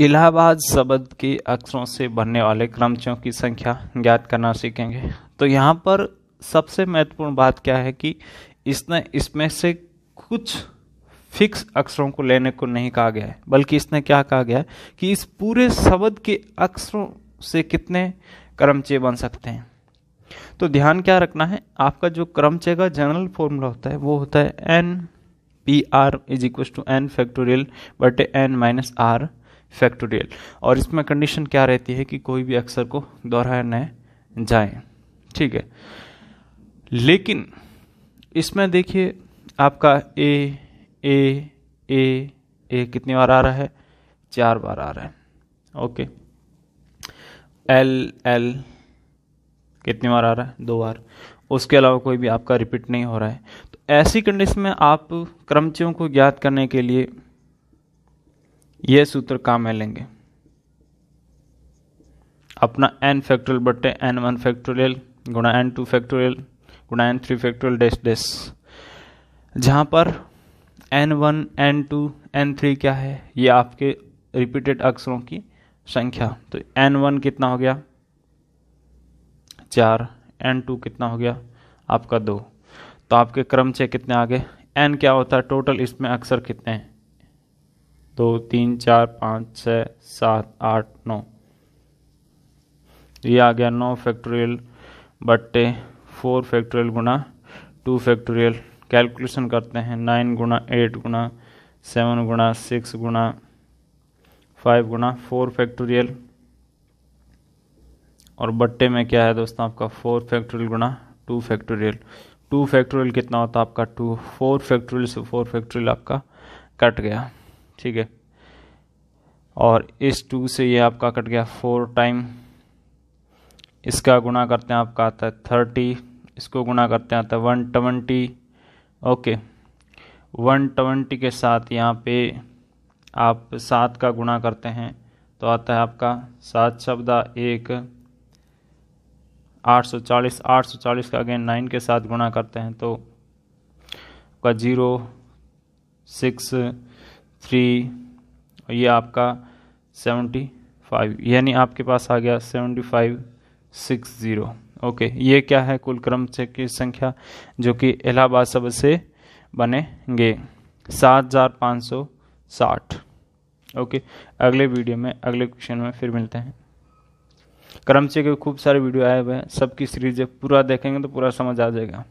इलाहाबाद शब्द के अक्षरों से बनने वाले क्रमचों की संख्या ज्ञात करना सीखेंगे तो यहाँ पर सबसे महत्वपूर्ण बात क्या है कि इसने इसमें से कुछ फिक्स अक्षरों को लेने को नहीं कहा गया है बल्कि इसने क्या कहा गया है कि इस पूरे शब्द के अक्षरों से कितने क्रमचे बन सकते हैं तो ध्यान क्या रखना है आपका जो क्रमचे का जनरल फॉर्मूला होता है वो होता है N P R is equal to N factorial बटे एन माइनस आर फैक्टोरियल और इसमें कंडीशन क्या रहती है कि कोई भी अक्षर को दोहराया न जाए ठीक है लेकिन इसमें देखिए आपका ए ए ए ए कितनी बार आ रहा है चार बार आ रहा है ओके एल एल कितनी बार आ रहा है दो बार उसके अलावा कोई भी आपका रिपीट नहीं हो रहा है तो ऐसी कंडीशन में आप क्रमचयों को ज्ञात करने के लिए यह सूत्र काम में लेंगे अपना एन फैक्टोरियल बटे एन वन फैक्टोरियल गुणा एन टू फैक्टोरियल गुणा N three factorial dash dash जहां पर N one N two N three क्या है ये आपके रिपीटेड अक्षरों की संख्या तो एन वन कितना हो गया चार एन टू कितना हो गया आपका दो तो आपके क्रम से कितने आगे एन क्या होता है टोटल इसमें अक्षर कितने हैं दो तीन चार पाँच छः सात आठ नौ ये आ गया नौ फैक्टोरियल बट्टे फोर फैक्टोरियल गुना टू फैक्टोरियल कैलकुलेशन करते हैं नाइन गुना एट गुना सेवन गुना सिक्स गुना फाइव गुना फोर फैक्टोरियल और बट्टे में क्या है दोस्तों आपका फोर फैक्टोरियल गुना टू फैक्टोरियल टू फैक्टोरियल कितना होता है आपका टू फोर फैक्टोरियल से फोर फैक्टोरियल आपका कट गया ठीक है और इस टू से ये आपका कट गया फोर टाइम इसका गुणा करते हैं आपका आता है थर्टी इसको गुणा करते हैं आता है one twenty okay one twenty के साथ यहाँ पे आप सात का गुणा करते हैं तो आता है आपका सात शब्द एक आठ सौ चालीस आठ सौ चालीस का अगेन नाइन के साथ गुणा करते हैं तो आपका जीरो सिक्स थ्री और ये आपका सेवेंटी फाइव यानी आपके पास आ गया seventy five six zero okay ये क्या है कुल क्रम से की संख्या जो कि इलाहाबाद सब से बनेंगे सात हज़ार पाँच सौ साठ ओके अगले वीडियो में अगले क्वेश्चन में फिर मिलते हैं क्रम से के खूब सारे वीडियो आए हुए हैं सबकी सीरीज पूरा देखेंगे तो पूरा समझ आ जाएगा